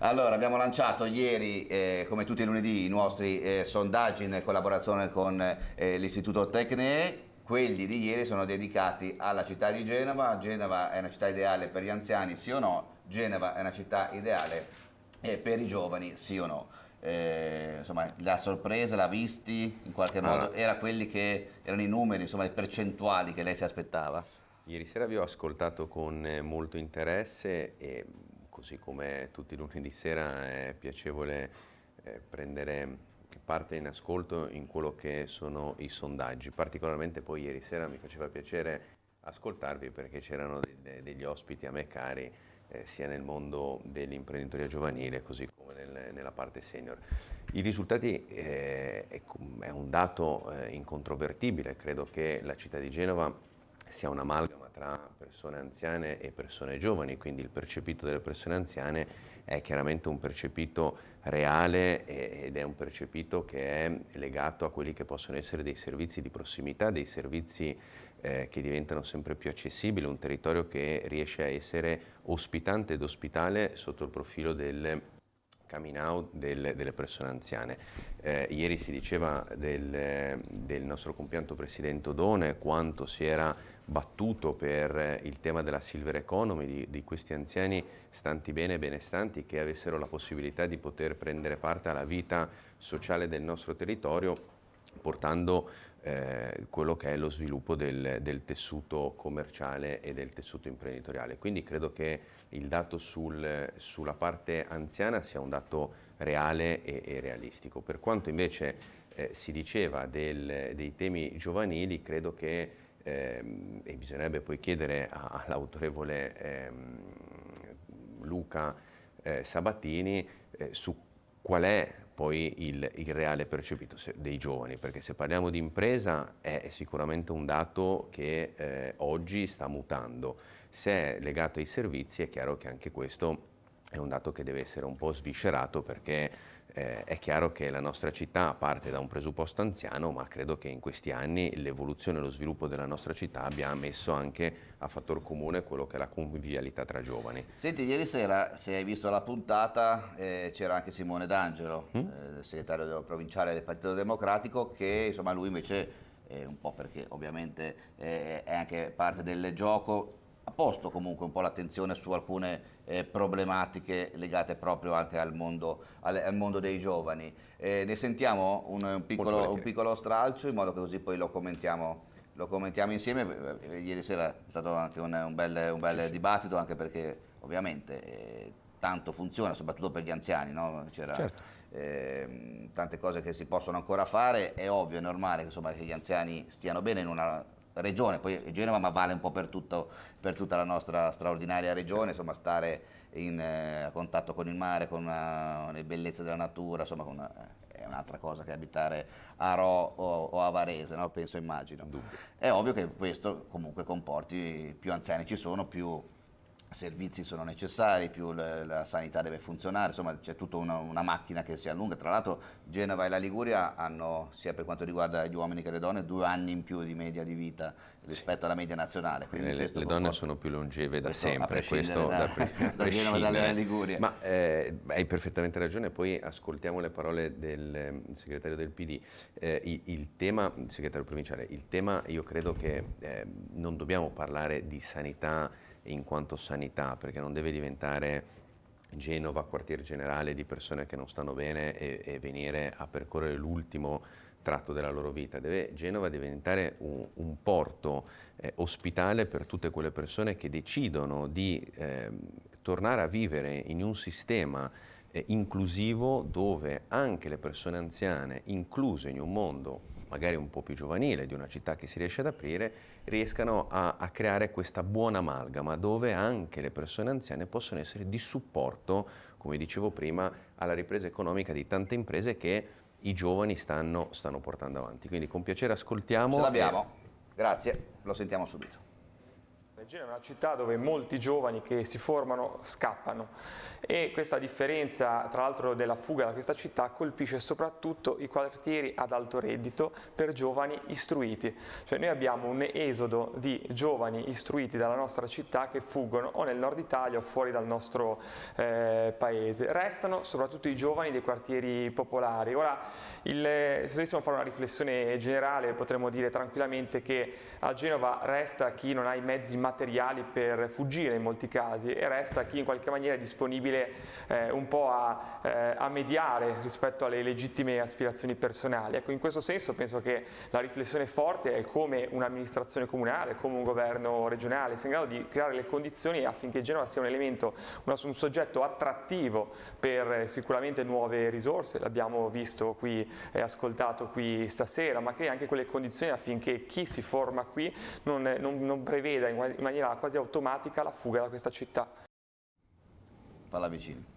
Allora, abbiamo lanciato ieri, eh, come tutti i lunedì, i nostri eh, sondaggi in collaborazione con eh, l'Istituto Tecne. Quelli di ieri sono dedicati alla città di Genova. Genova è una città ideale per gli anziani, sì o no? Genova è una città ideale eh, per i giovani, sì o no? Eh, insomma, la sorpresa l'ha visti in qualche ah. modo? Ah. Era quelli che erano i numeri, insomma, le percentuali che lei si aspettava? Ieri sera vi ho ascoltato con eh, molto interesse e così come tutti i lunedì sera è piacevole eh, prendere parte in ascolto in quello che sono i sondaggi. Particolarmente poi ieri sera mi faceva piacere ascoltarvi perché c'erano de- de- degli ospiti a me cari eh, sia nel mondo dell'imprenditoria giovanile così come nel, nella parte senior. I risultati eh, è, è, un dato eh, incontrovertibile, credo che la città di Genova sia un'amalgama tra persone anziane e persone giovani, quindi il percepito delle persone anziane è chiaramente un percepito reale ed è un percepito che è legato a quelli che possono essere dei servizi di prossimità, dei servizi eh, che diventano sempre più accessibili, un territorio che riesce a essere ospitante ed ospitale sotto il profilo delle coming out del, delle persone anziane. Eh, ieri si diceva del, del nostro compianto Presidente Odone quanto si era battuto per il tema della silver economy, di, di, questi anziani stanti bene e benestanti che avessero la possibilità di poter prendere parte alla vita sociale del nostro territorio portando eh, quello che è lo sviluppo del, del, tessuto commerciale e del tessuto imprenditoriale. Quindi credo che il dato sul, sulla parte anziana sia un dato reale e, e realistico. Per quanto invece eh, si diceva del, dei temi giovanili, credo che, ehm, e bisognerebbe poi chiedere all'autorevole ehm, Luca eh, Sabatini eh, su qual è poi il, il reale percepito se, dei giovani, perché se parliamo di impresa è sicuramente un dato che eh, oggi sta mutando. Se è legato ai servizi è chiaro che anche questo è un dato che deve essere un po' sviscerato perché eh, è chiaro che la nostra città parte da un presupposto anziano, ma credo che in questi anni l'evoluzione e lo sviluppo della nostra città abbia messo anche a fattor comune quello che è la convivialità tra giovani. Senti, ieri sera, se hai visto la puntata, eh, c'era anche Simone D'Angelo, mm? eh, segretario provinciale del Partito Democratico, che insomma lui invece, un po' perché ovviamente eh, è anche parte del gioco, ha posto comunque un po' l'attenzione su alcune eh, problematiche legate proprio anche al mondo, al, al mondo dei giovani. Eh, ne sentiamo un, un, piccolo, un, piccolo, stralcio in modo che così poi lo commentiamo, lo commentiamo insieme. Eh, eh, ieri sera è stato anche un, un bel, bel sì, dibattito anche perché ovviamente eh, tanto funziona, soprattutto per gli anziani. No? Certo. Ehm, tante cose che si possono ancora fare, è ovvio, è normale insomma, che gli anziani stiano bene in una regione, poi Genova ma vale un po' per, tutto, per tutta la nostra straordinaria regione, insomma stare in eh, contatto con il mare, con una, eh, le bellezze della natura, insomma una, eh, è un'altra cosa che abitare a Rò o, o a Varese, no? penso immagino. Dunque. È ovvio che questo comunque comporti, più anziani ci sono, più servizi sono necessari, più la, la sanità deve funzionare, insomma c'è tutta una, una, macchina che si allunga. Tra l'altro Genova e la Liguria hanno, sia per quanto riguarda gli uomini che le donne, due anni in più di media di vita rispetto sì. alla media nazionale. Quindi Quindi le, le donne sono più longeve da sempre, questo da, da, da, da Genova e dalla Liguria. Ma eh, hai perfettamente ragione, poi ascoltiamo le parole del ehm, segretario del PD. Eh, il, il, tema, segretario provinciale, il tema io credo che eh, non dobbiamo parlare di sanità in quanto sanità, perché non deve diventare Genova quartier generale di persone che non stanno bene e, e venire a percorrere l'ultimo tratto della loro vita. Deve, Genova deve diventare un, un porto eh, ospitale per tutte quelle persone che decidono di eh, tornare a vivere in un sistema eh, inclusivo dove anche le persone anziane, incluse in un mondo magari un po' più giovanile, di una città che si riesce ad aprire, riescano a, a creare questa buona amalgama dove anche le persone anziane possono essere di supporto, come dicevo prima, alla ripresa economica di tante imprese che i giovani stanno, stanno portando avanti. Quindi con piacere ascoltiamo. Ce l'abbiamo, grazie, lo sentiamo subito. Genova è una città dove molti giovani che si formano scappano e questa differenza tra l'altro della fuga da questa città colpisce soprattutto i quartieri ad alto reddito per giovani istruiti, cioè noi abbiamo un esodo di giovani istruiti dalla nostra città che fuggono o nel nord Italia o fuori dal nostro eh, paese, restano soprattutto i giovani dei quartieri popolari. Ora il, se dovessimo fare una riflessione generale potremmo dire tranquillamente che a Genova resta chi non ha i mezzi materiali materiali per fuggire in molti casi e resta chi in qualche maniera è disponibile eh, un po' a, eh, a, mediare rispetto alle legittime aspirazioni personali. Ecco, in questo senso penso che la riflessione forte è come un'amministrazione comunale, come un governo regionale, sia in grado di creare le condizioni affinché Genova sia un elemento, un, un soggetto attrattivo per eh, sicuramente nuove risorse, l'abbiamo visto qui e ascoltato qui stasera, ma crea anche quelle condizioni affinché chi si forma qui non, non, non preveda in, in maniera quasi automatica la fuga da questa città. Palla vicino.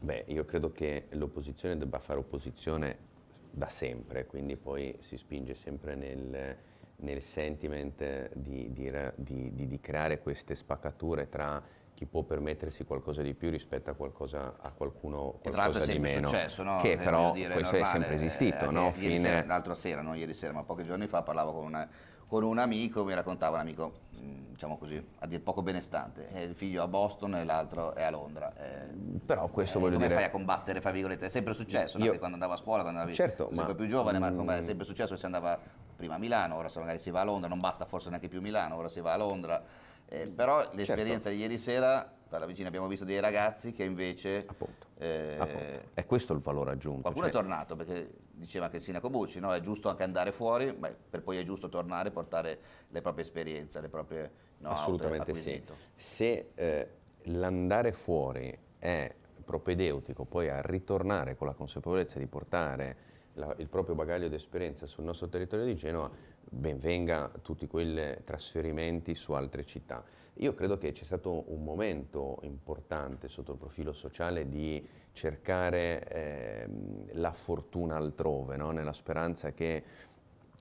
Beh, io credo che l'opposizione debba fare opposizione da sempre, quindi poi si spinge sempre nel, nel sentiment di, di, di, di, creare queste spaccature tra chi può permettersi qualcosa di più rispetto a, qualcosa, a qualcuno qualcosa di meno, successo, no? che però dire, questo normale, è sempre eh, esistito. Eh, no? Fine... L'altra sera, non ieri sera, ma pochi giorni fa parlavo con, una, con un amico, mi raccontava un amico, diciamo così, a dir poco benestante. Eh, il figlio è a Boston e l'altro è a Londra. Eh, Però questo eh, voglio come dire... Come fai a combattere, fra virgolette? È sempre successo, io... no? quando andavo a scuola, quando andavi certo, sempre ma... più giovane, ma come è mm. sempre successo si andava prima a Milano, ora magari si va a Londra, non basta forse neanche più Milano, ora si va a Londra. Eh, però certo. l'esperienza certo. di ieri sera, dalla vicina abbiamo visto dei ragazzi che invece Appunto. Eh, è questo il valore aggiunto. Qualcuno cioè... è tornato perché diceva che il sindaco Bucci no? è giusto anche andare fuori, ma per poi è giusto tornare e portare le proprie esperienze, le proprie no, Assolutamente sì. Se eh, l'andare fuori è propedeutico poi a ritornare con la consapevolezza di portare la, il proprio bagaglio di esperienza sul nostro territorio di Genova, benvenga tutti quei trasferimenti su altre città. Io credo che c'è stato un momento importante sotto il profilo sociale di cercare eh, la fortuna altrove, no? nella speranza che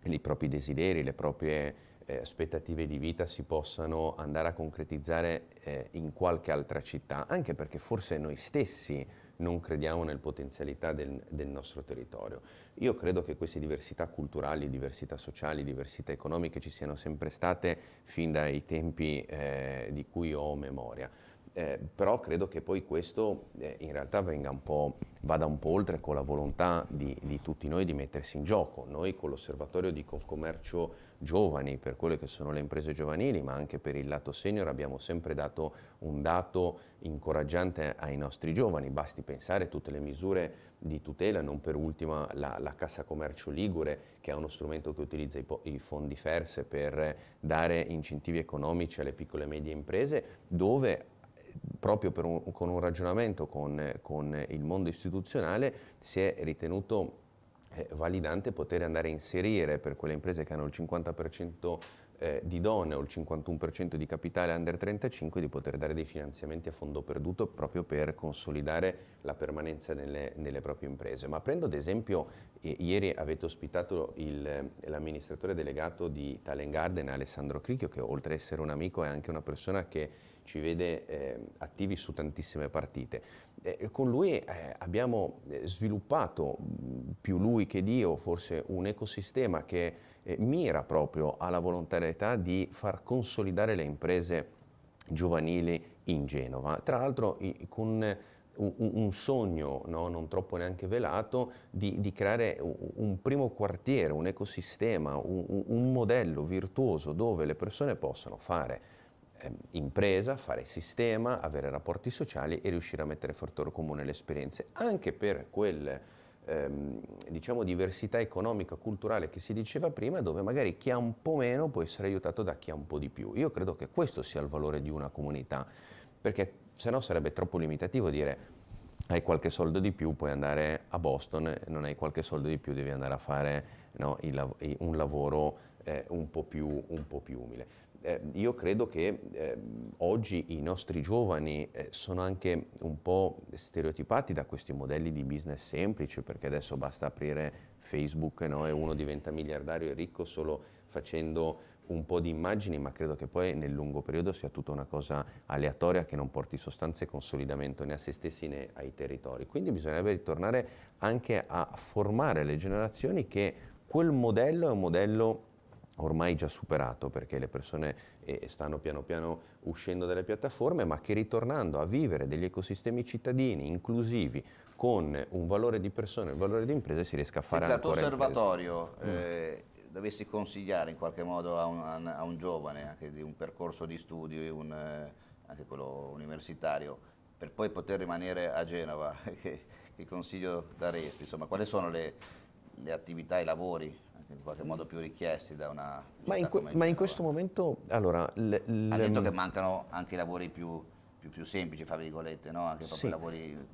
i propri desideri, le proprie eh, aspettative di vita si possano andare a concretizzare eh, in qualche altra città, anche perché forse noi stessi non crediamo nel potenzialità del, del, nostro territorio. Io credo che queste diversità culturali, diversità sociali, diversità economiche ci siano sempre state fin dai tempi eh, di cui ho memoria. Eh, però credo che poi questo eh, in realtà venga un po' vada un po' oltre con la volontà di, di tutti noi di mettersi in gioco. Noi con l'osservatorio di Confcommercio Giovani, per quelle che sono le imprese giovanili, ma anche per il lato senior, abbiamo sempre dato un dato incoraggiante ai nostri giovani. Basti pensare a tutte le misure di tutela, non per ultima la, la Cassa Commercio Ligure, che è uno strumento che utilizza i, i fondi FERS per dare incentivi economici alle piccole e medie imprese, dove proprio un, con un ragionamento con, con, il mondo istituzionale si è ritenuto eh, validante poter andare a inserire per quelle imprese che hanno il 50% eh, di o il 51% di capitale under 35 di poter dare dei finanziamenti a fondo perduto proprio per consolidare la permanenza nelle, nelle proprie imprese. Ma prendo ad esempio, eh, ieri avete ospitato il, l'amministratore delegato di Talent Garden, Alessandro Cricchio, che oltre ad essere un amico è anche una persona che ci vede eh, attivi su tantissime partite. Eh, con lui eh, abbiamo eh, sviluppato, mm, più lui che Dio, forse un ecosistema che mira proprio alla volontarietà di far consolidare le imprese giovanili in Genova. Tra l'altro con un, sogno no? non troppo neanche velato di, di, creare un primo quartiere, un ecosistema, un, un modello virtuoso dove le persone possano fare eh, impresa, fare sistema, avere rapporti sociali e riuscire a mettere a fortore comune le esperienze anche per quel ehm, diciamo diversità economica, culturale che si diceva prima, dove magari chi ha un po' meno può essere aiutato da chi ha un po' di più. Io credo che questo sia il valore di una comunità, perché se no sarebbe troppo limitativo dire hai qualche soldo di più puoi andare a Boston, non hai qualche soldo di più devi andare a fare no, il, un lavoro eh, un, po più, un po' più umile eh, io credo che eh, oggi i nostri giovani eh, sono anche un po' stereotipati da questi modelli di business semplici, perché adesso basta aprire Facebook no? e uno diventa miliardario e ricco solo facendo un po' di immagini, ma credo che poi nel lungo periodo sia tutta una cosa aleatoria che non porti sostanze e consolidamento né a se stessi né ai territori. Quindi bisognerebbe ritornare anche a formare le generazioni che quel modello è un modello ormai già superato perché le persone eh, stanno piano piano uscendo dalle piattaforme, ma che ritornando a vivere degli ecosistemi cittadini inclusivi con un valore di persone, un valore di imprese, si riesca a fare Senti, ancora. Se l'osservatorio mm. eh, dovessi consigliare in qualche modo a un, a un, giovane anche di un percorso di studio, un, eh, anche quello universitario, per poi poter rimanere a Genova, che, che consiglio daresti? Insomma, quali sono le, le attività, i lavori in qualche modo più richiesti da una... Ma in, que, ma in questo momento, allora... Le, le, ha detto che mancano anche i lavori più, più, più semplici, fra virgolette, no? anche proprio sì. lavori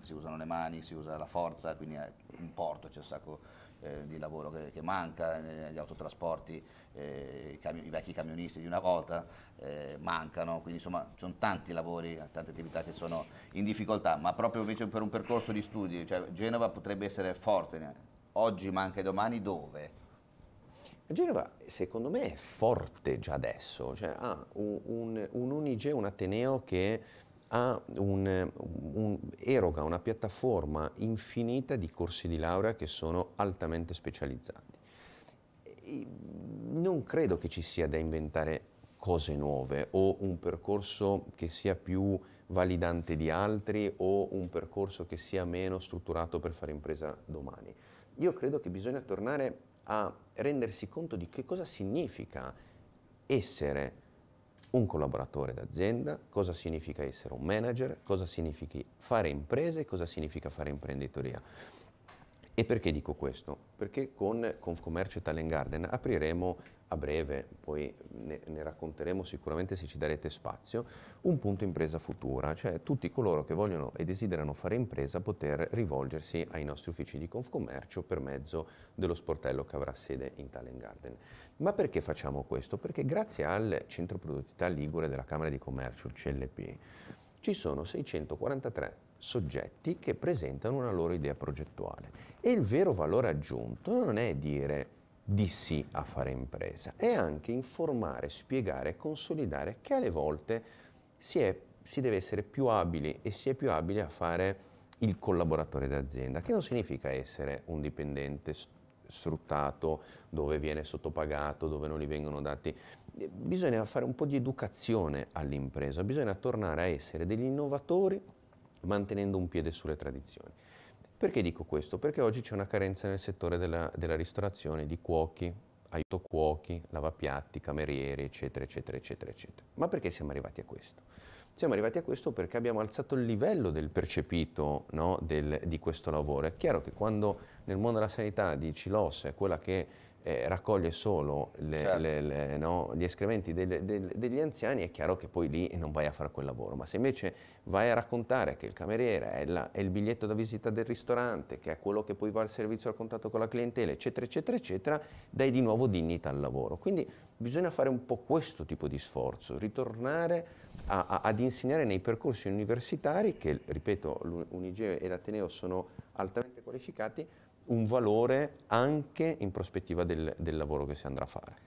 si usano le mani, si usa la forza, quindi in porto c'è un sacco eh, di lavoro che, che manca, eh, gli autotrasporti, eh, i, i, vecchi camionisti di una volta eh, mancano, quindi insomma ci sono tanti lavori, tante attività che sono in difficoltà, ma proprio invece per un percorso di studi, cioè Genova potrebbe essere forte oggi ma anche domani dove? Genova secondo me è forte già adesso, cioè ha un, un, un Unige, un Ateneo che un, un, eroga una piattaforma infinita di corsi di laurea che sono altamente specializzati. Non credo che ci sia da inventare cose nuove o un percorso che sia più validante di altri o un percorso che sia meno strutturato per fare impresa domani. Io credo che bisogna tornare a rendersi conto di che cosa significa essere un collaboratore d'azienda, cosa significa essere un manager, cosa significa fare imprese, cosa significa fare imprenditoria. E perché dico questo? Perché con Confcommercio Italian Garden apriremo a breve, poi ne, ne, racconteremo sicuramente se ci darete spazio, un punto impresa futura, cioè tutti coloro che vogliono e desiderano fare impresa poter rivolgersi ai nostri uffici di Confcommercio per mezzo dello sportello che avrà sede in Italian Garden. Ma perché facciamo questo? Perché grazie al Centro Produttività Ligure della Camera di Commercio, il CLP, ci sono 643 soggetti che presentano una loro idea progettuale. E il vero valore aggiunto non è dire di sì a fare impresa, è anche informare, spiegare, consolidare che alle volte si, è, si deve essere più abili e si è più abili a fare il collaboratore d'azienda, che non significa essere un dipendente sfruttato, dove viene sottopagato, dove non gli vengono dati. Bisogna fare un po' di educazione all'impresa, bisogna tornare a essere degli innovatori mantenendo un piede sulle tradizioni. Perché dico questo? Perché oggi c'è una carenza nel settore della, della ristorazione di cuochi, aiuto cuochi, lavapiatti, camerieri, eccetera, eccetera, eccetera, eccetera. Ma perché siamo arrivati a questo? Siamo arrivati a questo perché abbiamo alzato il livello del percepito no, del, di questo lavoro. È chiaro che quando nel mondo della sanità dici l'OS è quella che eh, raccoglie solo le, certo. le, le, no, gli escrementi delle, delle, degli anziani, è chiaro che poi lì non vai a fare quel lavoro. Ma se invece vai a raccontare che il cameriere è, la, è il biglietto da visita del ristorante, che è quello che poi va al servizio al contatto con la clientela, eccetera, eccetera, eccetera, dai di nuovo dignità al lavoro. Quindi bisogna fare un po' questo tipo di sforzo, ritornare a, a, ad insegnare nei percorsi universitari, che ripeto, l'Unige e l'Ateneo sono altamente qualificati, un valore anche in prospettiva del, del lavoro che si andrà a fare.